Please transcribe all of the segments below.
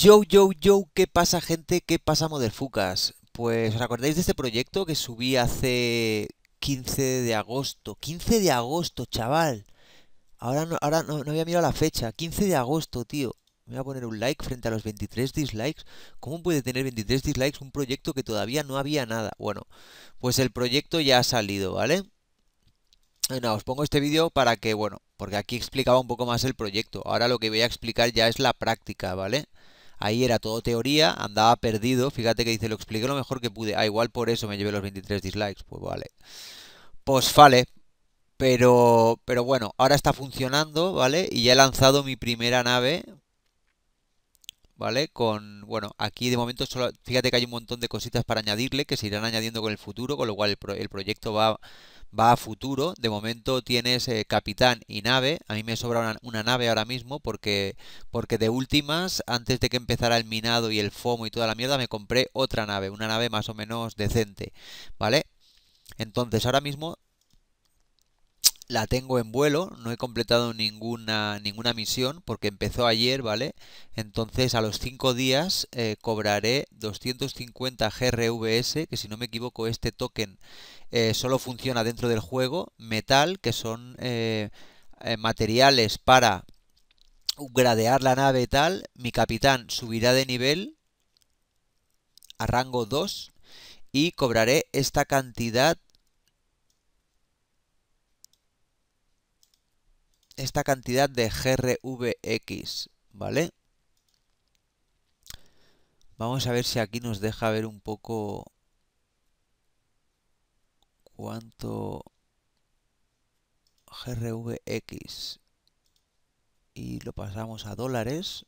Yo, yo, yo, ¿qué pasa gente? ¿Qué pasa Fucas? Pues os acordáis de este proyecto que subí hace 15 de agosto. 15 de agosto, chaval. Ahora no, ahora no, había mirado la fecha. 15 de agosto, tío. Me voy a poner un like frente a los 23 dislikes. ¿Cómo puede tener 23 dislikes un proyecto que todavía no había nada? Bueno, pues el proyecto ya ha salido, ¿vale? Bueno, os pongo este vídeo para que, bueno, porque aquí explicaba un poco más el proyecto. Ahora lo que voy a explicar ya es la práctica, ¿vale? Ahí era todo teoría, andaba perdido. Fíjate que dice, lo expliqué lo mejor que pude. Ah, igual por eso me llevé los 23 dislikes. Pues vale. Pues vale. Pero, pero bueno, ahora está funcionando, ¿vale? Y ya he lanzado mi primera nave, ¿vale? Con, bueno, aquí de momento solo, fíjate que hay un montón de cositas para añadirle que se irán añadiendo con el futuro, con lo cual el, el proyecto va va a futuro. De momento tienes eh, capitán y nave. A mí me sobra una, una, nave ahora mismo porque, porque de últimas, antes de que empezara el minado y el FOMO y toda la mierda, me compré otra nave, una nave más o menos decente, ¿vale? Entonces ahora mismo la tengo en vuelo, no he completado ninguna, ninguna misión porque empezó ayer, ¿vale? Entonces a los 5 días eh, cobraré 250 GRVS, que si no me equivoco este token eh, solo funciona dentro del juego, metal, que son eh, materiales para gradear la nave y tal, mi capitán subirá de nivel a rango 2 y cobraré esta cantidad esta cantidad de grvx, ¿vale? Vamos a ver si aquí nos deja ver un poco cuánto grvx y lo pasamos a dólares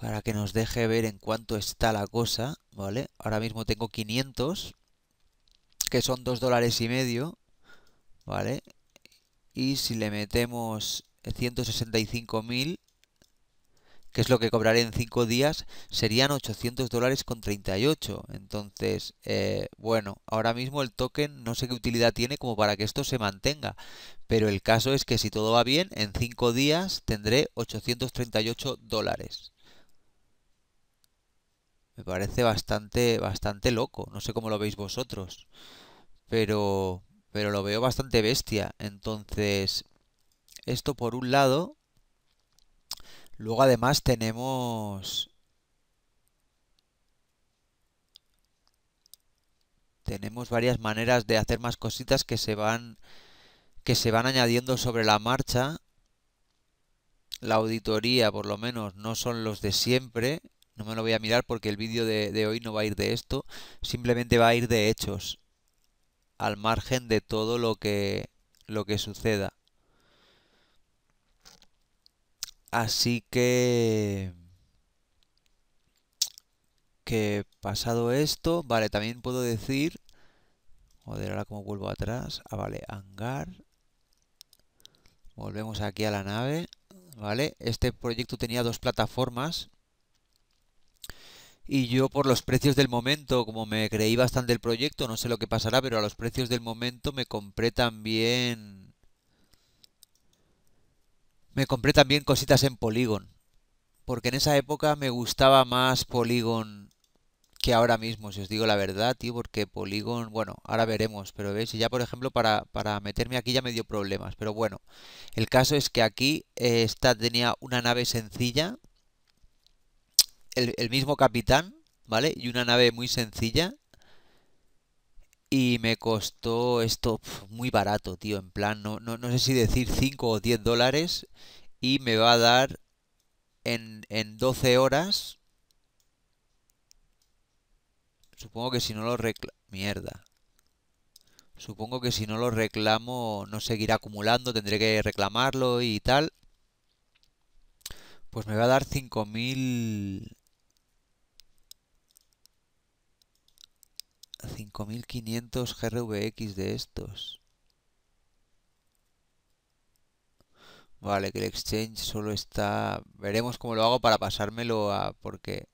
para que nos deje ver en cuánto está la cosa, ¿vale? Ahora mismo tengo 500, que son 2 dólares y medio, ¿vale? Y si le metemos 165.000, que es lo que cobraré en 5 días, serían 800 dólares con 38. Entonces, eh, bueno, ahora mismo el token no sé qué utilidad tiene como para que esto se mantenga. Pero el caso es que si todo va bien, en 5 días tendré 838 dólares. Me parece bastante, bastante loco. No sé cómo lo veis vosotros. Pero pero lo veo bastante bestia. Entonces, esto por un lado. Luego además tenemos... Tenemos varias maneras de hacer más cositas que se van que se van añadiendo sobre la marcha. La auditoría, por lo menos, no son los de siempre. No me lo voy a mirar porque el vídeo de, de hoy no va a ir de esto. Simplemente va a ir de hechos al margen de todo lo que, lo que suceda. Así que... Que pasado esto, vale, también puedo decir... Joder, ahora como vuelvo atrás. Ah, vale, hangar. Volvemos aquí a la nave. Vale, este proyecto tenía dos plataformas. Y yo por los precios del momento, como me creí bastante el proyecto, no sé lo que pasará, pero a los precios del momento me compré también... Me compré también cositas en Polygon. Porque en esa época me gustaba más Polygon que ahora mismo, si os digo la verdad, tío, porque Polygon, bueno, ahora veremos, pero veis, y ya por ejemplo para, meterme aquí ya me dio problemas, pero bueno, el caso es que aquí eh, esta tenía una nave sencilla, el, mismo capitán, ¿vale? Y una nave muy sencilla. Y me costó esto muy barato, tío. En plan, no, sé si decir 5 o 10 dólares. Y me va a dar en, en 12 horas. Supongo que si no lo reclamo... Mierda. Supongo que si no lo reclamo no seguirá acumulando, tendré que reclamarlo y tal. Pues me va a dar 5.000... 5500 GRVX de estos. Vale, que el exchange solo está... Veremos cómo lo hago para pasármelo a... Porque...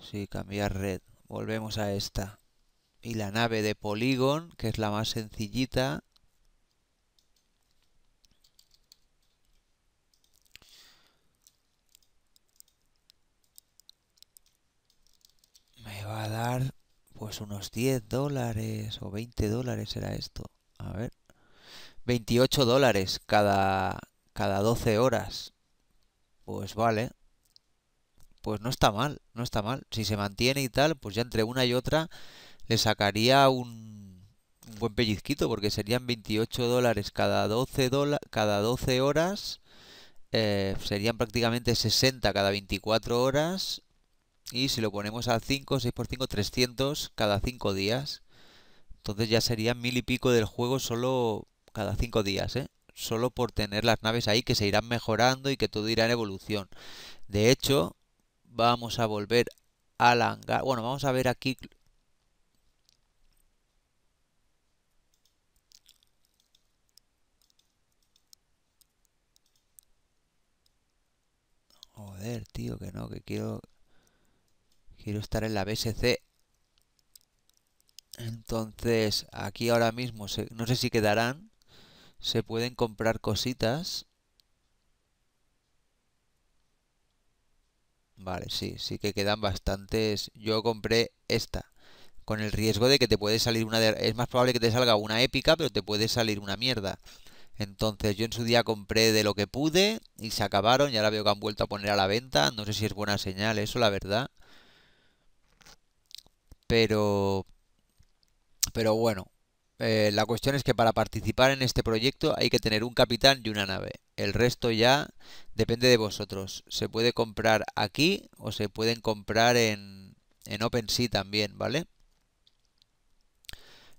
Sí, cambiar red. Volvemos a esta. Y la nave de Polygon, que es la más sencillita. Pues unos 10 dólares o 20 dólares era esto. A ver. 28 dólares cada, cada 12 horas. Pues vale. Pues no está mal, no está mal. Si se mantiene y tal, pues ya entre una y otra le sacaría un, un buen pellizquito, porque serían 28 dólares cada 12, cada 12 horas. Eh, serían prácticamente 60 cada 24 horas y si lo ponemos a 5, 6 por 5, 300 cada 5 días. Entonces ya serían mil y pico del juego solo cada 5 días, ¿eh? Solo por tener las naves ahí que se irán mejorando y que todo irá en evolución. De hecho, vamos a volver a hangar. Bueno, vamos a ver aquí Joder, tío, que no, que quiero Quiero estar en la BSC. Entonces, aquí ahora mismo, no sé si quedarán. Se pueden comprar cositas. Vale, sí, sí que quedan bastantes. Yo compré esta. Con el riesgo de que te puede salir una de... Es más probable que te salga una épica, pero te puede salir una mierda. Entonces yo en su día compré de lo que pude y se acabaron y ahora veo que han vuelto a poner a la venta. No sé si es buena señal eso, la verdad pero, pero bueno, eh, la cuestión es que para participar en este proyecto hay que tener un capitán y una nave. El resto ya depende de vosotros. Se puede comprar aquí o se pueden comprar en, en OpenSea también, ¿vale?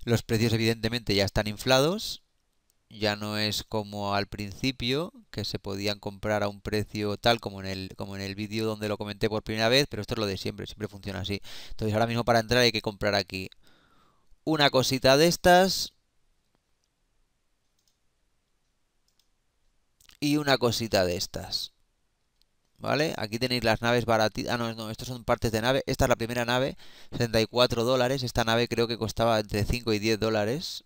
Los precios evidentemente ya están inflados ya no es como al principio, que se podían comprar a un precio tal como en el, como en el vídeo donde lo comenté por primera vez, pero esto es lo de siempre, siempre funciona así. Entonces ahora mismo para entrar hay que comprar aquí una cosita de estas y una cosita de estas. ¿Vale? Aquí tenéis las naves baratitas. Ah, no, no, estas son partes de nave. Esta es la primera nave, 64 dólares. Esta nave creo que costaba entre 5 y 10 dólares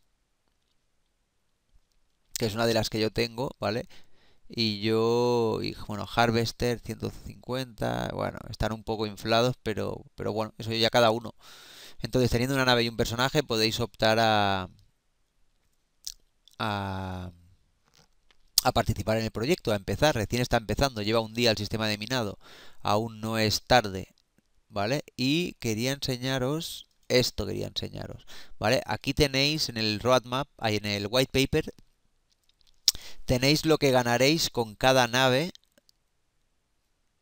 que es una de las que yo tengo, ¿vale? Y yo, bueno, Harvester 150, bueno, están un poco inflados, pero, pero bueno, eso ya cada uno. Entonces, teniendo una nave y un personaje, podéis optar a, a, participar en el proyecto, a empezar. Recién está empezando, lleva un día el sistema de minado, aún no es tarde, ¿vale? Y quería enseñaros esto quería enseñaros, ¿vale? Aquí tenéis en el roadmap, en el white paper, tenéis lo que ganaréis con cada nave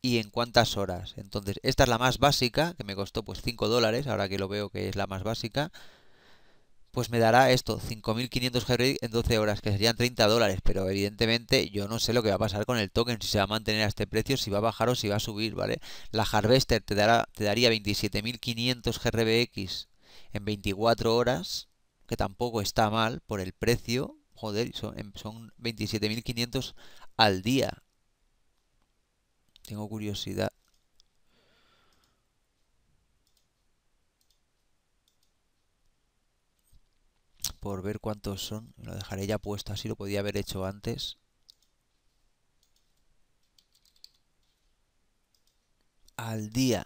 y en cuántas horas. Entonces, esta es la más básica, que me costó pues 5 dólares, ahora que lo veo que es la más básica, pues me dará esto, 5.500 GRB en 12 horas, que serían 30 dólares, pero evidentemente yo no sé lo que va a pasar con el token, si se va a mantener a este precio, si va a bajar o si va a subir, ¿vale? La Harvester te, dará, te daría 27.500 GRBX en 24 horas, que tampoco está mal por el precio, Joder, son, 27.500 em, al día. Tengo curiosidad. Por ver cuántos son. Lo dejaré ya puesto así, lo podía haber hecho antes. Al día.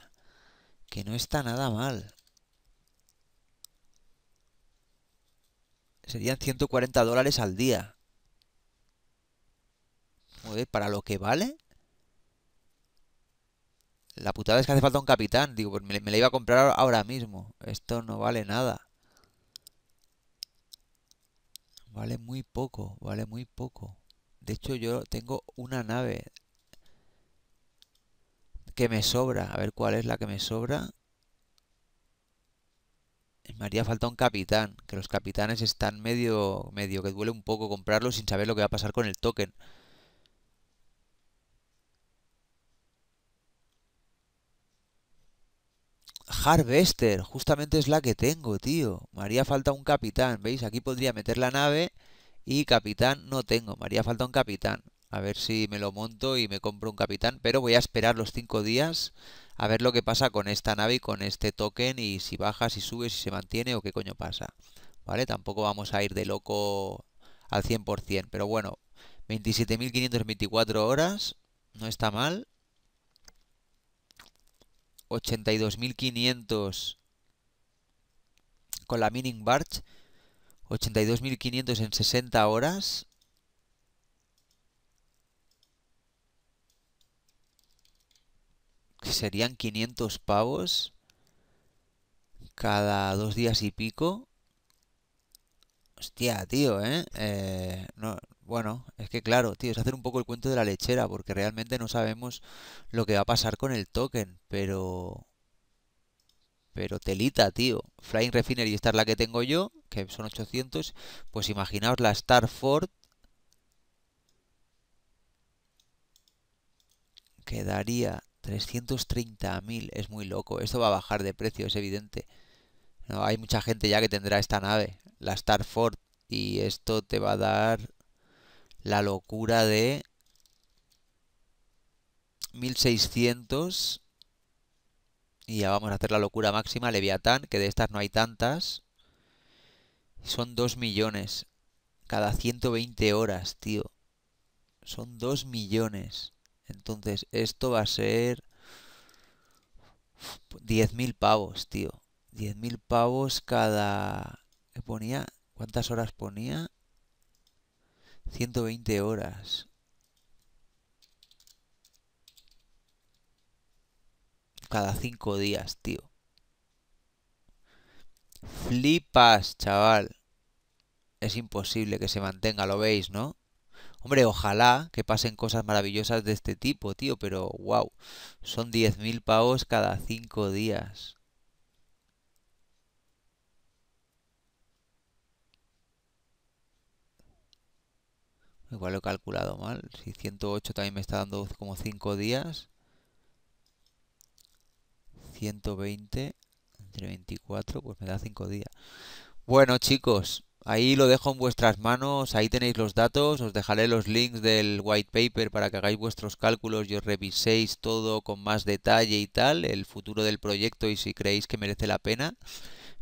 Que no está nada mal. serían 140 dólares al día. para lo que vale. La putada es que hace falta un capitán. Digo, pues me, me la iba a comprar ahora mismo. Esto no vale nada. Vale muy poco, vale muy poco. De hecho, yo tengo una nave que me sobra. A ver cuál es la que me sobra. Me haría falta un capitán, que los capitanes están medio, medio que duele un poco comprarlos sin saber lo que va a pasar con el token. Harvester, justamente es la que tengo, tío. Me haría falta un capitán, ¿veis? Aquí podría meter la nave y capitán no tengo, me haría falta un capitán. A ver si me lo monto y me compro un capitán, pero voy a esperar los 5 días a ver lo que pasa con esta nave y con este token y si baja, si sube, si se mantiene o qué coño pasa. ¿Vale? Tampoco vamos a ir de loco al 100%, pero bueno, 27.524 horas, no está mal. 82.500 con la mining barge, 82.500 en 60 horas. serían 500 pavos cada dos días y pico. Hostia, tío, ¿eh? eh bueno, es que claro, tío, es hacer un poco el cuento de la lechera, porque realmente no sabemos lo que va a pasar con el token, pero... Pero telita, tío. Flying Refinery, esta es la que tengo yo, que son 800. Pues imaginaos la Star Starford. Quedaría 330.000, es muy loco. Esto va a bajar de precio, es evidente. No, hay mucha gente ya que tendrá esta nave, la Star Starford, y esto te va a dar la locura de 1600 y ya vamos a hacer la locura máxima Leviatán, que de estas no hay tantas. Son 2 millones cada 120 horas, tío. Son 2 millones. Entonces esto va a ser 10.000 pavos, tío. 10.000 pavos cada... ¿Qué ponía? ¿Cuántas horas ponía? 120 horas. Cada 5 días, tío. Flipas, chaval. Es imposible que se mantenga, lo veis, ¿no? Hombre, ojalá que pasen cosas maravillosas de este tipo, tío, pero wow, son 10.000 pavos cada 5 días. Igual lo he calculado mal. Si 108 también me está dando como 5 días. 120 entre 24, pues me da 5 días. Bueno, chicos, Ahí lo dejo en vuestras manos, ahí tenéis los datos, os dejaré los links del white paper para que hagáis vuestros cálculos y os reviséis todo con más detalle y tal, el futuro del proyecto y si creéis que merece la pena.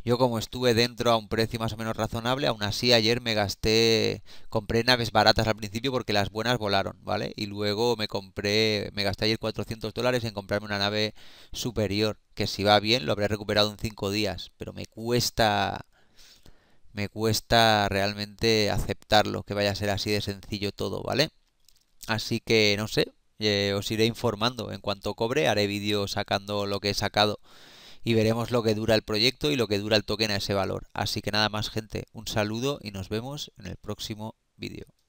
Yo como estuve dentro a un precio más o menos razonable, aún así ayer me gasté, compré naves baratas al principio porque las buenas volaron, ¿vale? Y luego me compré, me gasté ayer 400 dólares en comprarme una nave superior, que si va bien lo habré recuperado en 5 días, pero me cuesta me cuesta realmente aceptarlo, que vaya a ser así de sencillo todo, ¿vale? Así que no sé, eh, os iré informando. En cuanto cobre, haré vídeo sacando lo que he sacado y veremos lo que dura el proyecto y lo que dura el token a ese valor. Así que nada más, gente, un saludo y nos vemos en el próximo vídeo.